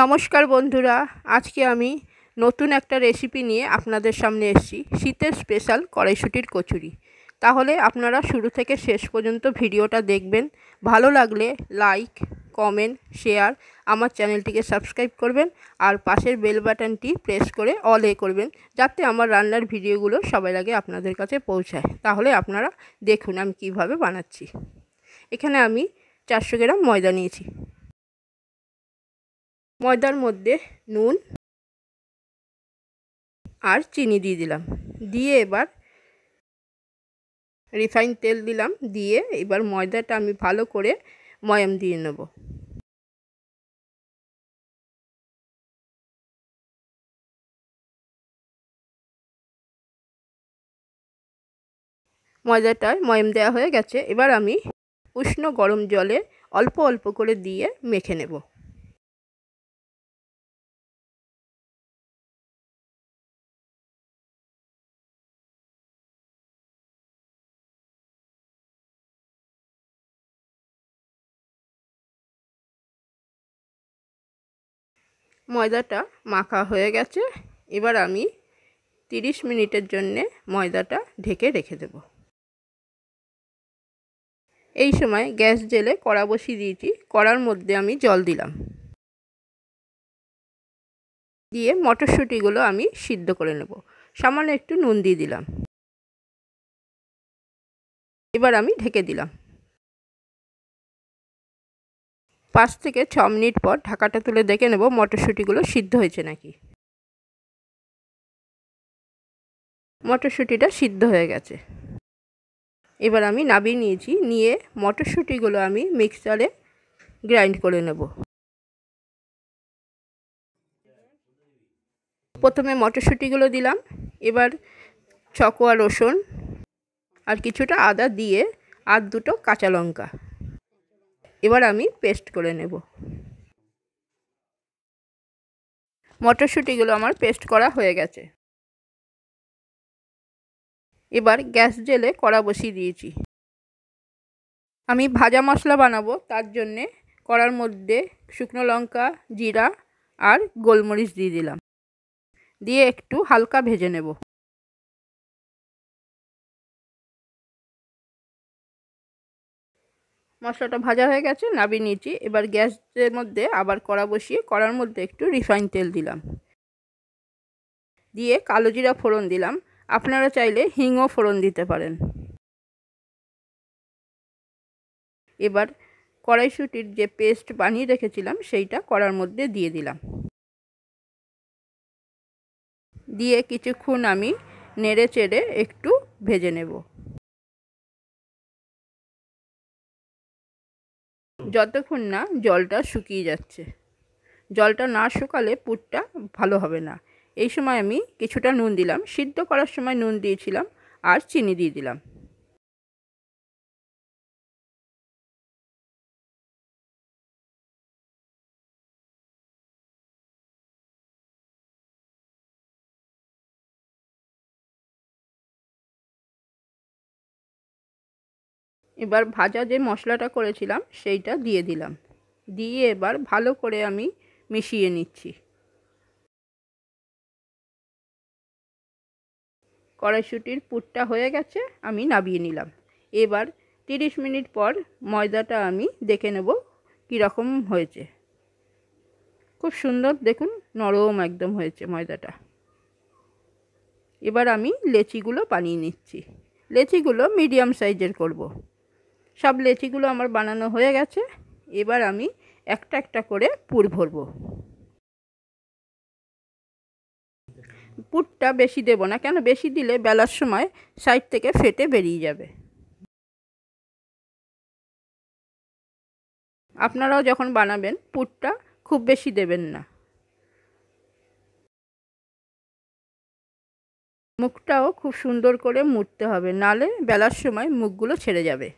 নমস্কার বন্ধুরা আজকে আমি নতুন একটা রেসিপি নিয়ে আপনাদের সামনে এসেছি শীতের স্পেশাল কড়াইশুটির কচুরি তাহলে আপনারা শুরু থেকে শেষ পর্যন্ত ভিডিওটা দেখবেন ভালো লাগলে লাইক কমেন্ট শেয়ার আমার চ্যানেলটিকে সাবস্ক্রাইব করবেন আর পাশের বেল বাটনটি প্রেস করে অল এ করবেন যাতে আমার রান্নার ভিডিওগুলো সবাই আগে আপনাদের কাছে পৌঁছায় তাহলে আপনারা দেখুন আমি কিভাবে বানাচ্ছি এখানে আমি চারশো গ্রাম ময়দা নিয়েছি ময়দার মধ্যে নুন আর চিনি দিয়ে দিলাম দিয়ে এবার রিফাইন তেল দিলাম দিয়ে এবার ময়দাটা আমি ভালো করে ময়াম দিয়ে নেব ময়দাটায় ময়াম দেওয়া হয়ে গেছে এবার আমি উষ্ণ গরম জলে অল্প অল্প করে দিয়ে মেখে নেব ময়দাটা মাখা হয়ে গেছে এবার আমি 30 মিনিটের জন্যে ময়দাটা ঢেকে রেখে দেব এই সময় গ্যাস জেলে কড়া বসি দিয়েছি কড়ার মধ্যে আমি জল দিলাম দিয়ে মটরশুঁটিগুলো আমি সিদ্ধ করে নেব সামান্য একটু নুন দিয়ে দিলাম এবার আমি ঢেকে দিলাম পাঁচ থেকে ছ মিনিট পর ঢাকাটা তুলে দেখে নেব মটরশুঁটিগুলো সিদ্ধ হয়েছে নাকি মটরশুঁটিটা সিদ্ধ হয়ে গেছে এবার আমি নাবি নিয়েছি নিয়ে মটরশুঁটিগুলো আমি মিক্সচারে গ্রাইন্ড করে নেব প্রথমে মটরশুঁটিগুলো দিলাম এবার চকোয়া রসুন আর কিছুটা আদা দিয়ে আর দুটো কাঁচা লঙ্কা এবার আমি পেস্ট করে নেব মটরশুঁটিগুলো আমার পেস্ট করা হয়ে গেছে এবার গ্যাস জেলে কড়া বসিয়ে দিয়েছি আমি ভাজা মশলা বানাবো তার জন্যে কড়ার মধ্যে শুকনো লঙ্কা জিরা আর গোলমরিচ দিয়ে দিলাম দিয়ে একটু হালকা ভেজে নেব মশলাটা ভাজা হয়ে গেছে নাবি নিয়েছি এবার গ্যাসের মধ্যে আবার কড়া বসিয়ে কড়ার মধ্যে একটু রিফাইন তেল দিলাম দিয়ে কালো জিরা ফোড়ন দিলাম আপনারা চাইলে হিংও ফোড়ন দিতে পারেন এবার কড়াইশুটির যে পেস্ট বানিয়ে রেখেছিলাম সেইটা কড়ার মধ্যে দিয়ে দিলাম দিয়ে কিছুক্ষণ আমি নেড়ে চেড়ে একটু ভেজে নেব যতক্ষণ না জলটা শুকিয়ে যাচ্ছে জলটা না শুকালে পুরটা ভালো হবে না এই সময় আমি কিছুটা নুন দিলাম সিদ্ধ করার সময় নুন দিয়েছিলাম আর চিনি দিয়ে দিলাম এবার ভাজা যে মশলাটা করেছিলাম সেইটা দিয়ে দিলাম দিয়ে এবার ভালো করে আমি মিশিয়ে নিচ্ছি কড়াইশুটির পুরটা হয়ে গেছে আমি নাবিয়ে নিলাম এবার তিরিশ মিনিট পর ময়দাটা আমি দেখে নেব কীরকম হয়েছে খুব সুন্দর দেখুন নরম একদম হয়েছে ময়দাটা এবার আমি লেচিগুলো বানিয়ে নিচ্ছি লেচিগুলো মিডিয়াম সাইজের করব সব লেচিগুলো আমার বানানো হয়ে গেছে এবার আমি একটা একটা করে পুর ভরবো পুরটা বেশি দেব না কেন বেশি দিলে বেলার সময় সাইড থেকে ফেটে বেরিয়ে যাবে আপনারাও যখন বানাবেন পুরটা খুব বেশি দেবেন না মুখটাও খুব সুন্দর করে মুড়তে হবে নালে বেলার সময় মুখগুলো ছেড়ে যাবে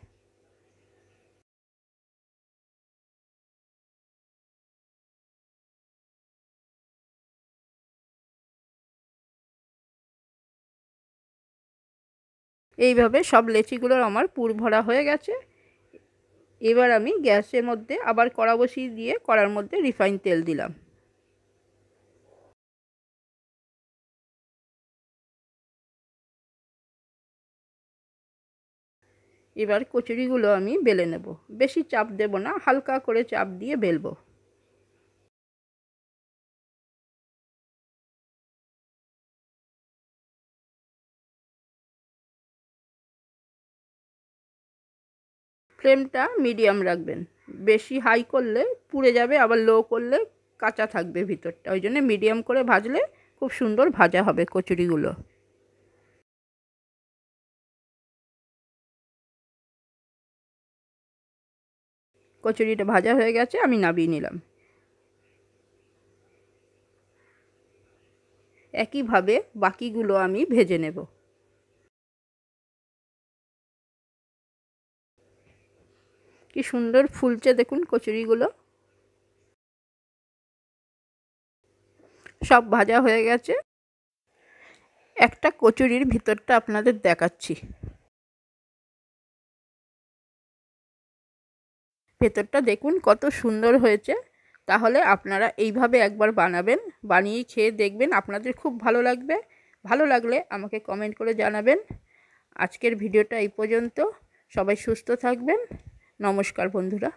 এইভাবে সব লেচিগুলোর আমার পুর ভরা হয়ে গেছে এবার আমি গ্যাসের মধ্যে আবার কড়া বসিয়ে দিয়ে কড়ার মধ্যে রিফাইন তেল দিলাম এবার কচুরিগুলো আমি বেলে নেব বেশি চাপ দেব না হালকা করে চাপ দিয়ে বেলবো ফ্লেমটা মিডিয়াম রাখবেন বেশি হাই করলে পুড়ে যাবে আবার লো করলে কাঁচা থাকবে ভিতরটা ওই জন্যে মিডিয়াম করে ভাজলে খুব সুন্দর ভাজা হবে কচুরিগুলো কচুরিটা ভাজা হয়ে গেছে আমি নাবিয়ে নিলাম একইভাবে বাকিগুলো আমি ভেজে নেবো কি সুন্দর ফুলছে দেখুন কচুরিগুলো সব ভাজা হয়ে গেছে একটা কচুরির ভিতরটা আপনাদের দেখাচ্ছি ভেতরটা দেখুন কত সুন্দর হয়েছে তাহলে আপনারা এইভাবে একবার বানাবেন বানিয়ে খেয়ে দেখবেন আপনাদের খুব ভালো লাগবে ভালো লাগলে আমাকে কমেন্ট করে জানাবেন আজকের ভিডিওটা এই পর্যন্ত সবাই সুস্থ থাকবেন নমস্কার বন্ধুরা